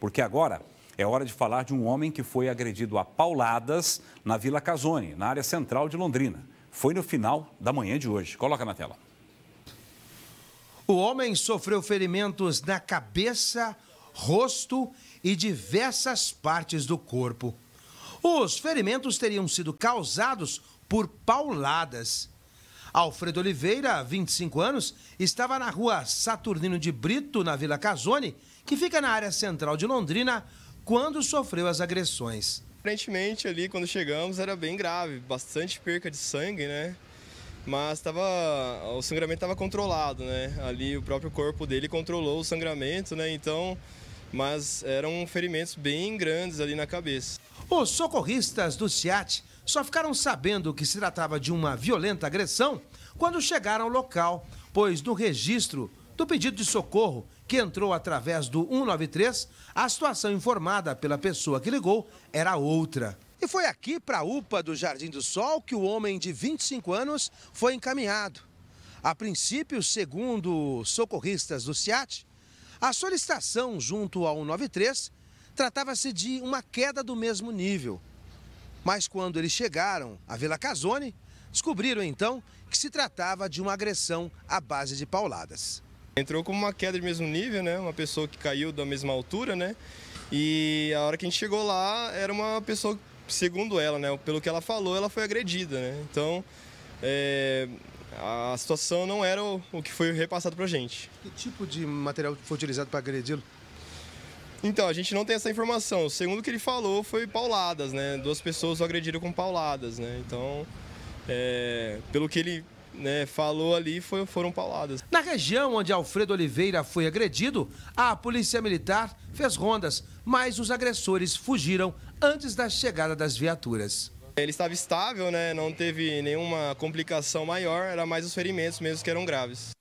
porque agora é hora de falar de um homem que foi agredido a pauladas na Vila Casone, na área central de Londrina. Foi no final da manhã de hoje. Coloca na tela. O homem sofreu ferimentos na cabeça, rosto e diversas partes do corpo. Os ferimentos teriam sido causados por pauladas. Alfredo Oliveira, 25 anos, estava na rua Saturnino de Brito, na Vila Casone, que fica na área central de Londrina, quando sofreu as agressões. Aparentemente, ali quando chegamos era bem grave, bastante perca de sangue, né? Mas tava, o sangramento estava controlado, né? Ali o próprio corpo dele controlou o sangramento, né? Então, mas eram ferimentos bem grandes ali na cabeça. Os socorristas do SIAT só ficaram sabendo que se tratava de uma violenta agressão quando chegaram ao local, pois no registro do pedido de socorro que entrou através do 193, a situação informada pela pessoa que ligou era outra. E foi aqui para a UPA do Jardim do Sol que o homem de 25 anos foi encaminhado. A princípio, segundo socorristas do SIAT, a solicitação junto ao 193 tratava-se de uma queda do mesmo nível. Mas quando eles chegaram à Vila Casone, descobriram então que se tratava de uma agressão à base de pauladas. Entrou como uma queda de mesmo nível, né? Uma pessoa que caiu da mesma altura, né? E a hora que a gente chegou lá, era uma pessoa, segundo ela, né? Pelo que ela falou, ela foi agredida, né? Então, é, a situação não era o, que foi repassado pra gente. Que tipo de material foi utilizado para agredi-lo? Então, a gente não tem essa informação. Segundo o que ele falou, foi pauladas, né? Duas pessoas o agrediram com pauladas, né? Então, é, pelo que ele né, falou ali, foi, foram pauladas. Na região onde Alfredo Oliveira foi agredido, a polícia militar fez rondas, mas os agressores fugiram antes da chegada das viaturas. Ele estava estável, né? Não teve nenhuma complicação maior, era mais os ferimentos mesmo que eram graves.